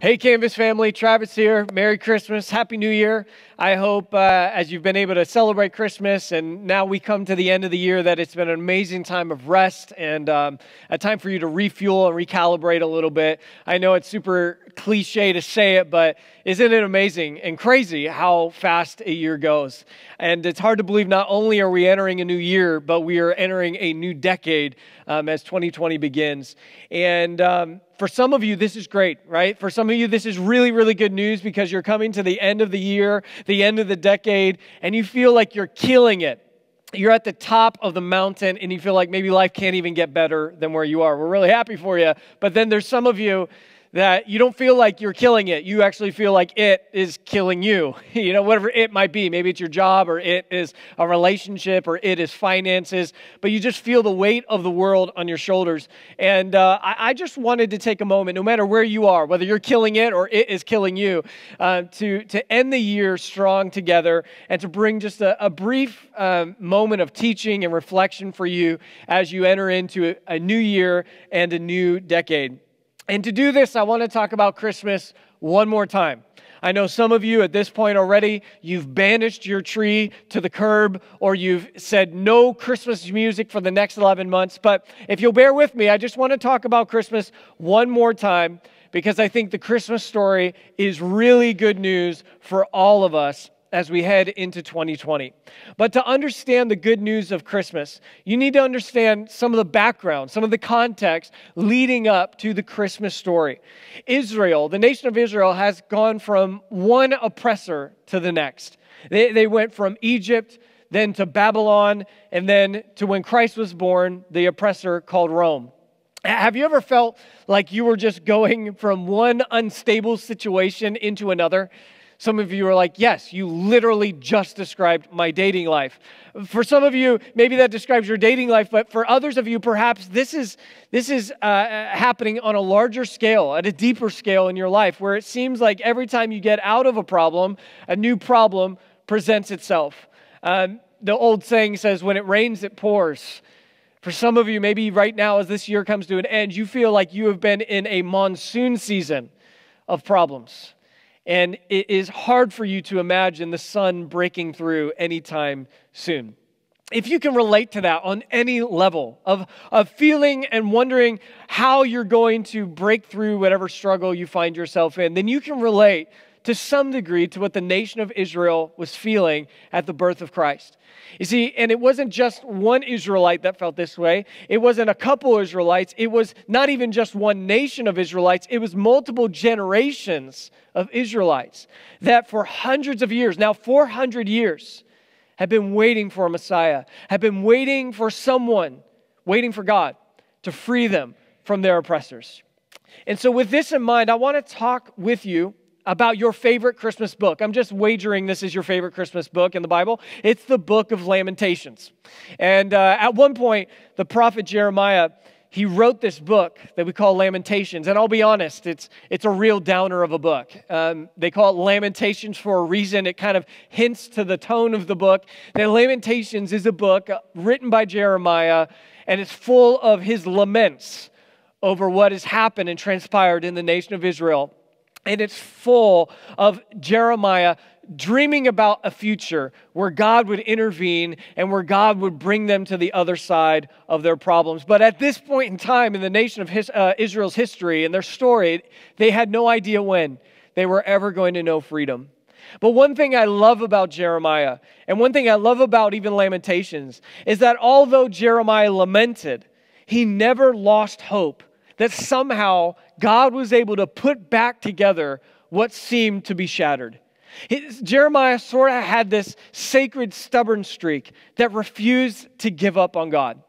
Hey, Canvas family, Travis here. Merry Christmas. Happy New Year. I hope uh, as you've been able to celebrate Christmas and now we come to the end of the year that it's been an amazing time of rest and um, a time for you to refuel and recalibrate a little bit. I know it's super cliche to say it, but isn't it amazing and crazy how fast a year goes? And it's hard to believe not only are we entering a new year, but we are entering a new decade um, as 2020 begins. And um, for some of you, this is great, right? For some of you, this is really, really good news because you're coming to the end of the year, the end of the decade, and you feel like you're killing it you're at the top of the mountain and you feel like maybe life can't even get better than where you are. We're really happy for you. But then there's some of you that you don't feel like you're killing it. You actually feel like it is killing you. You know, whatever it might be. Maybe it's your job or it is a relationship or it is finances, but you just feel the weight of the world on your shoulders. And uh, I, I, just wanted to take a moment, no matter where you are, whether you're killing it or it is killing you, uh, to, to end the year strong together and to bring just a, a brief um, moment of teaching and reflection for you as you enter into a, a new year and a new decade. And to do this, I want to talk about Christmas one more time. I know some of you at this point already, you've banished your tree to the curb or you've said no Christmas music for the next 11 months. But if you'll bear with me, I just want to talk about Christmas one more time because I think the Christmas story is really good news for all of us as we head into 2020. But to understand the good news of Christmas, you need to understand some of the background, some of the context leading up to the Christmas story. Israel, the nation of Israel, has gone from one oppressor to the next. They, they went from Egypt, then to Babylon, and then to when Christ was born, the oppressor called Rome. Have you ever felt like you were just going from one unstable situation into another? Some of you are like, yes, you literally just described my dating life. For some of you, maybe that describes your dating life, but for others of you, perhaps this is, this is uh, uh, happening on a larger scale, at a deeper scale in your life, where it seems like every time you get out of a problem, a new problem presents itself. Um, the old saying says, when it rains, it pours. For some of you, maybe right now, as this year comes to an end, you feel like you have been in a monsoon season of problems. And it is hard for you to imagine the sun breaking through anytime soon. If you can relate to that on any level of, of feeling and wondering how you're going to break through whatever struggle you find yourself in, then you can relate to some degree to what the nation of Israel was feeling at the birth of Christ. You see, and it wasn't just one Israelite that felt this way. It wasn't a couple Israelites. It was not even just one nation of Israelites. It was multiple generations of Israelites that for hundreds of years, now 400 years, had been waiting for a Messiah, had been waiting for someone, waiting for God to free them from their oppressors. And so, with this in mind, I want to talk with you about your favorite Christmas book. I'm just wagering this is your favorite Christmas book in the Bible. It's the book of Lamentations. And uh, at one point, the prophet Jeremiah he wrote this book that we call Lamentations. And I'll be honest, it's, it's a real downer of a book. Um, they call it Lamentations for a reason. It kind of hints to the tone of the book. Now, Lamentations is a book written by Jeremiah, and it's full of his laments over what has happened and transpired in the nation of Israel. And it's full of Jeremiah dreaming about a future where God would intervene and where God would bring them to the other side of their problems. But at this point in time in the nation of his, uh, Israel's history and their story, they had no idea when they were ever going to know freedom. But one thing I love about Jeremiah, and one thing I love about even Lamentations, is that although Jeremiah lamented, he never lost hope that somehow God was able to put back together what seemed to be shattered. Jeremiah sort of had this sacred, stubborn streak that refused to give up on God.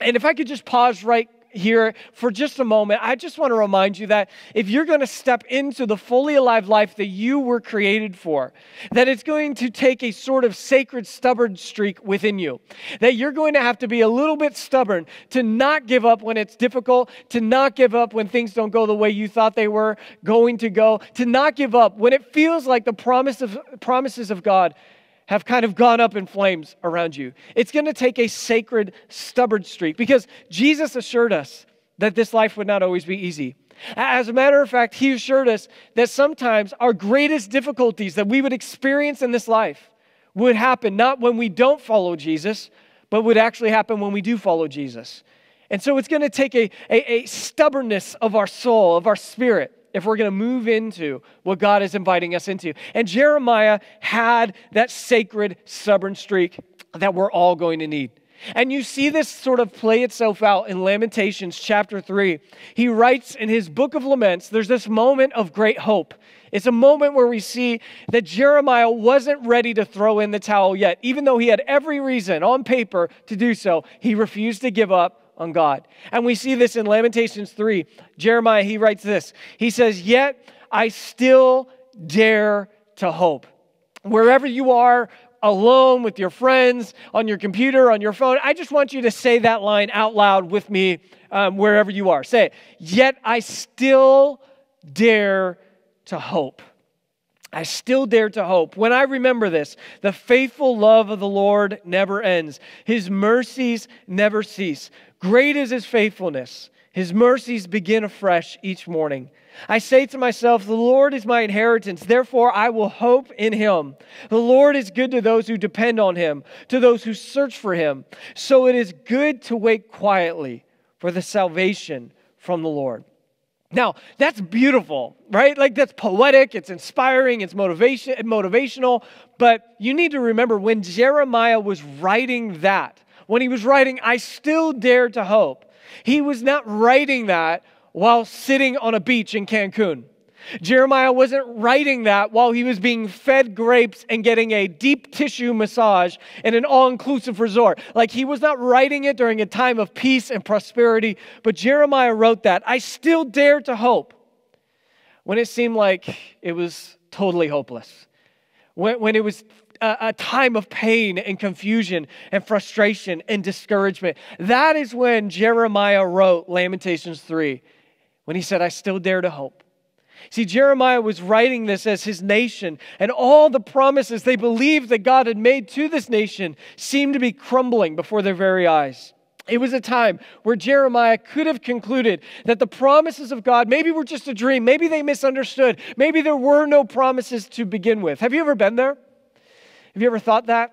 And if I could just pause right here for just a moment, I just want to remind you that if you're going to step into the fully alive life that you were created for, that it's going to take a sort of sacred stubborn streak within you, that you're going to have to be a little bit stubborn to not give up when it's difficult, to not give up when things don't go the way you thought they were going to go, to not give up when it feels like the promise of, promises of God have kind of gone up in flames around you. It's going to take a sacred, stubborn streak because Jesus assured us that this life would not always be easy. As a matter of fact, he assured us that sometimes our greatest difficulties that we would experience in this life would happen not when we don't follow Jesus, but would actually happen when we do follow Jesus. And so it's going to take a, a, a stubbornness of our soul, of our spirit if we're going to move into what God is inviting us into. And Jeremiah had that sacred stubborn streak that we're all going to need. And you see this sort of play itself out in Lamentations chapter 3. He writes in his book of laments, there's this moment of great hope. It's a moment where we see that Jeremiah wasn't ready to throw in the towel yet, even though he had every reason on paper to do so. He refused to give up on God. And we see this in Lamentations 3. Jeremiah, he writes this He says, Yet I still dare to hope. Wherever you are, alone with your friends, on your computer, on your phone, I just want you to say that line out loud with me um, wherever you are. Say it. Yet I still dare to hope. I still dare to hope. When I remember this, the faithful love of the Lord never ends, His mercies never cease. Great is his faithfulness. His mercies begin afresh each morning. I say to myself, The Lord is my inheritance, therefore I will hope in him. The Lord is good to those who depend on him, to those who search for him. So it is good to wait quietly for the salvation from the Lord. Now, that's beautiful, right? Like that's poetic, it's inspiring, it's motivation, motivational, but you need to remember when Jeremiah was writing that, when he was writing, I still dare to hope, he was not writing that while sitting on a beach in Cancun. Jeremiah wasn't writing that while he was being fed grapes and getting a deep tissue massage in an all inclusive resort. Like he was not writing it during a time of peace and prosperity, but Jeremiah wrote that. I still dare to hope when it seemed like it was totally hopeless, when, when it was a, a time of pain and confusion and frustration and discouragement. That is when Jeremiah wrote Lamentations 3, when he said, I still dare to hope. See, Jeremiah was writing this as his nation, and all the promises they believed that God had made to this nation seemed to be crumbling before their very eyes. It was a time where Jeremiah could have concluded that the promises of God maybe were just a dream, maybe they misunderstood, maybe there were no promises to begin with. Have you ever been there? Have you ever thought that?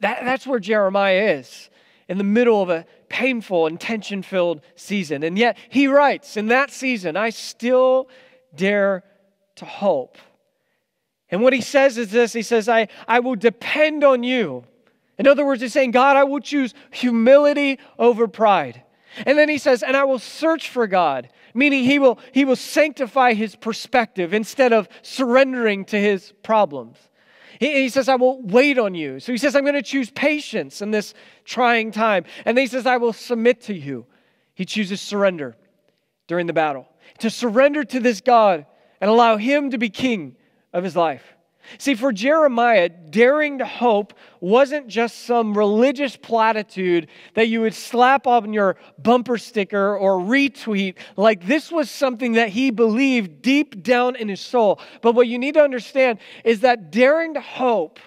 that that's where Jeremiah is, in the middle of a painful and tension filled season. And yet he writes, In that season, I still dare to hope. And what he says is this He says, I, I will depend on you. In other words, he's saying, God, I will choose humility over pride. And then he says, and I will search for God, meaning he will, he will sanctify his perspective instead of surrendering to his problems. He, says, I will wait on you. So he says, I'm going to choose patience in this trying time. And then he says, I will submit to you. He chooses surrender during the battle, to surrender to this God and allow him to be king of his life. See, for Jeremiah, daring to hope wasn't just some religious platitude that you would slap on your bumper sticker or retweet. Like, this was something that he believed deep down in his soul. But what you need to understand is that daring to hope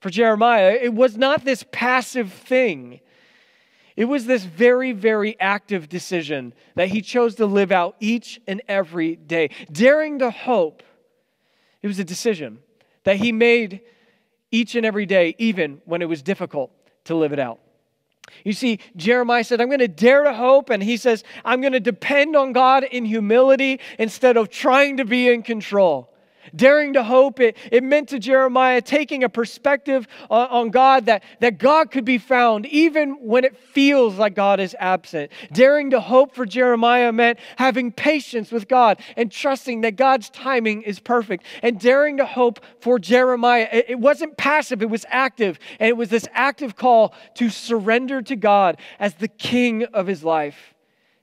for Jeremiah, it was not this passive thing. It was this very, very active decision that he chose to live out each and every day. Daring to hope, it was a decision that He made each and every day, even when it was difficult to live it out. You see, Jeremiah said, I'm going to dare to hope. And he says, I'm going to depend on God in humility instead of trying to be in control. Daring to hope, it, it meant to Jeremiah taking a perspective on, on, God that, that God could be found even when it feels like God is absent. Daring to hope for Jeremiah meant having patience with God and trusting that God's timing is perfect. And daring to hope for Jeremiah, it, it wasn't passive, it was active. And it was this active call to surrender to God as the king of his life.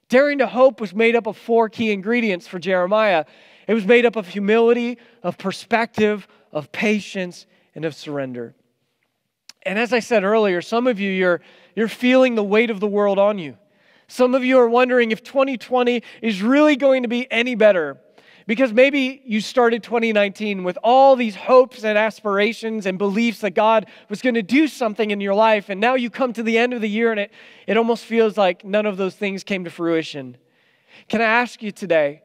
Daring to hope was made up of four key ingredients for Jeremiah it was made up of humility, of perspective, of patience, and of surrender. And as I said earlier, some of you, you're, you're feeling the weight of the world on you. Some of you are wondering if 2020 is really going to be any better because maybe you started 2019 with all these hopes and aspirations and beliefs that God was going to do something in your life, and now you come to the end of the year and it, it almost feels like none of those things came to fruition. Can I ask you today,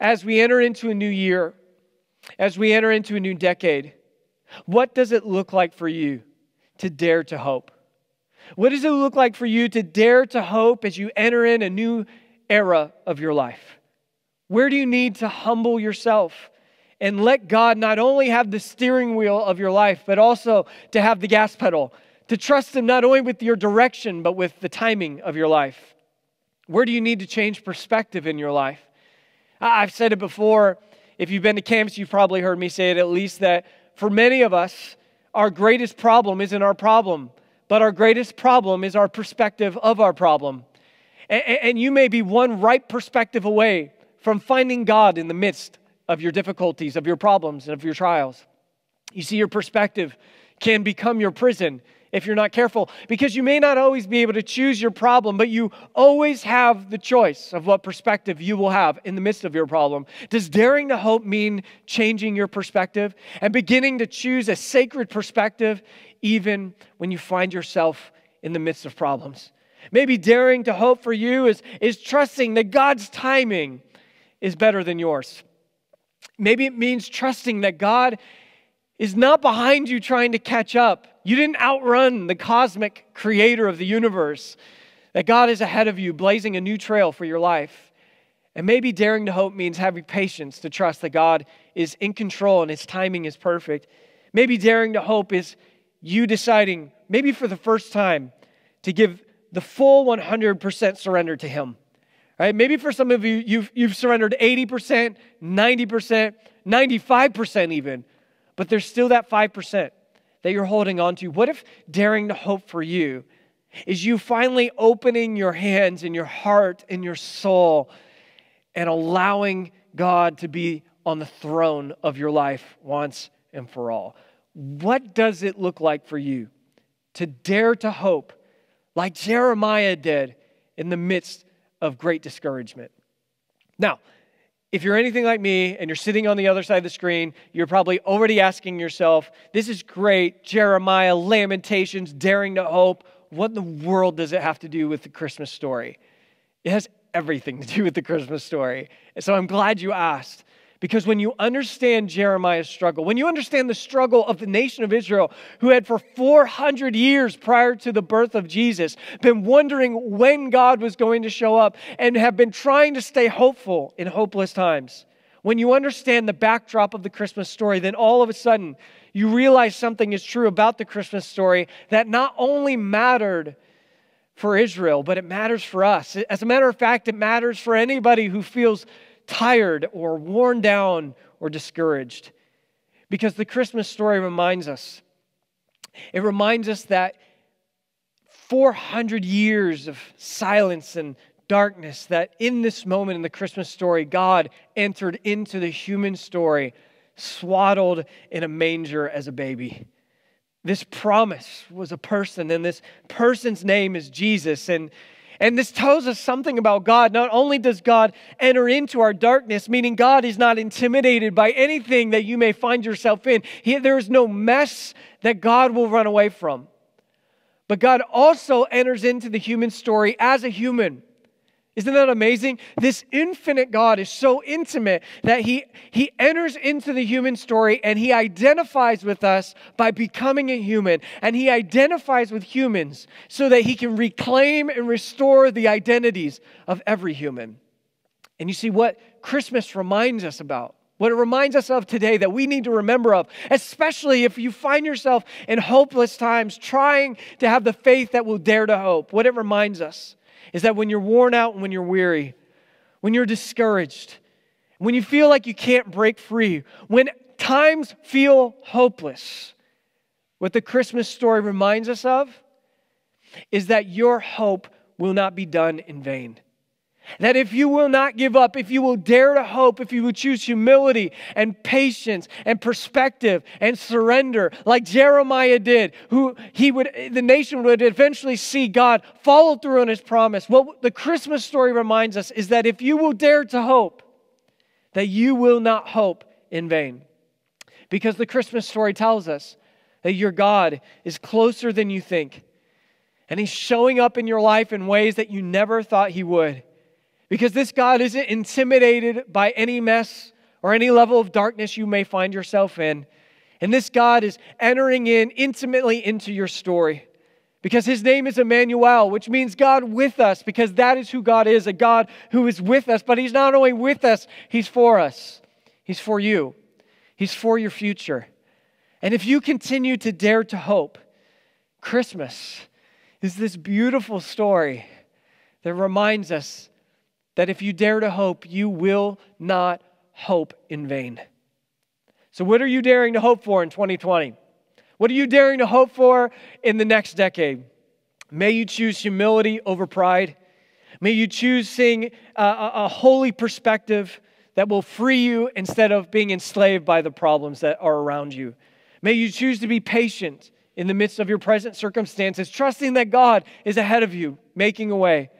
as we enter into a new year, as we enter into a new decade, what does it look like for you to dare to hope? What does it look like for you to dare to hope as you enter in a new era of your life? Where do you need to humble yourself and let God not only have the steering wheel of your life, but also to have the gas pedal, to trust Him not only with your direction, but with the timing of your life? Where do you need to change perspective in your life? I've said it before. If you've been to camps, you've probably heard me say it at least that for many of us, our greatest problem isn't our problem, but our greatest problem is our perspective of our problem. And, you may be one right perspective away from finding God in the midst of your difficulties, of your problems, and of your trials. You see, your perspective can become your prison if you're not careful, because you may not always be able to choose your problem, but you always have the choice of what perspective you will have in the midst of your problem. Does daring to hope mean changing your perspective and beginning to choose a sacred perspective even when you find yourself in the midst of problems? Maybe daring to hope for you is, is trusting that God's timing is better than yours. Maybe it means trusting that God is not behind you trying to catch up. You didn't outrun the cosmic creator of the universe, that God is ahead of you, blazing a new trail for your life. And maybe daring to hope means having patience to trust that God is in control and his timing is perfect. Maybe daring to hope is you deciding, maybe for the first time, to give the full 100% surrender to him. Right? Maybe for some of you, you've, you've surrendered 80%, 90%, 95% even, but there's still that 5% that you're holding on to. What if daring to hope for you is you finally opening your hands and your heart and your soul and allowing God to be on the throne of your life once and for all? What does it look like for you to dare to hope like Jeremiah did in the midst of great discouragement. Now, if you're anything like me and you're sitting on the other side of the screen, you're probably already asking yourself, This is great, Jeremiah, Lamentations, Daring to Hope. What in the world does it have to do with the Christmas story? It has everything to do with the Christmas story. so I'm glad you asked because when you understand Jeremiah's struggle, when you understand the struggle of the nation of Israel, who had for 400 years prior to the birth of Jesus been wondering when God was going to show up and have been trying to stay hopeful in hopeless times, when you understand the backdrop of the Christmas story, then all of a sudden you realize something is true about the Christmas story that not only mattered for Israel, but it matters for us. As a matter of fact, it matters for anybody who feels tired or worn down or discouraged. Because the Christmas story reminds us it reminds us that 400 years of silence and darkness, that in this moment in the Christmas story, God entered into the human story, swaddled in a manger as a baby. This promise was a person, and this person's name is Jesus. And and this tells us something about God. Not only does God enter into our darkness, meaning God is not intimidated by anything that you may find yourself in, he, there is no mess that God will run away from. But God also enters into the human story as a human. Isn't that amazing? This infinite God is so intimate that he, he enters into the human story and he identifies with us by becoming a human. And he identifies with humans so that he can reclaim and restore the identities of every human. And you see what Christmas reminds us about, what it reminds us of today that we need to remember of, especially if you find yourself in hopeless times trying to have the faith that will dare to hope, what it reminds us is that when you're worn out and when you're weary, when you're discouraged, when you feel like you can't break free, when times feel hopeless, what the Christmas story reminds us of is that your hope will not be done in vain. That if you will not give up, if you will dare to hope, if you will choose humility and patience and perspective and surrender, like Jeremiah did, who he would the nation would eventually see God follow through on his promise. What the Christmas story reminds us is that if you will dare to hope, that you will not hope in vain. Because the Christmas story tells us that your God is closer than you think. And he's showing up in your life in ways that you never thought he would. Because this God isn't intimidated by any mess or any level of darkness you may find yourself in. And this God is entering in intimately into your story because his name is Emmanuel, which means God with us, because that is who God is a God who is with us. But he's not only with us, he's for us, he's for you, he's for your future. And if you continue to dare to hope, Christmas is this beautiful story that reminds us that if you dare to hope, you will not hope in vain. So, what are you daring to hope for in 2020? What are you daring to hope for in the next decade? May you choose humility over pride. May you choose seeing a, a, a holy perspective that will free you instead of being enslaved by the problems that are around you. May you choose to be patient in the midst of your present circumstances, trusting that God is ahead of you, making a way.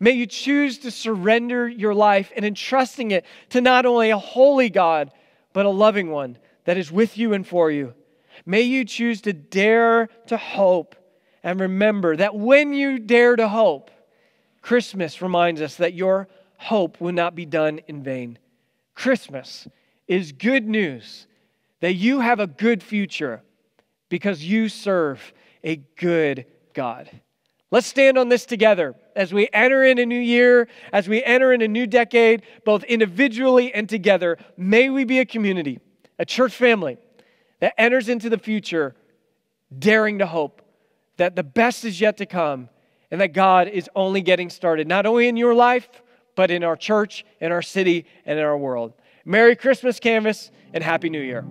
May you choose to surrender your life and entrusting it to not only a holy God, but a loving one that is with you and for you. May you choose to dare to hope and remember that when you dare to hope, Christmas reminds us that your hope will not be done in vain. Christmas is good news that you have a good future because you serve a good God. Let's stand on this together as we enter in a new year, as we enter in a new decade, both individually and together, may we be a community, a church family that enters into the future daring to hope that the best is yet to come and that God is only getting started, not only in your life, but in our church, in our city, and in our world. Merry Christmas, Canvas, and Happy New Year.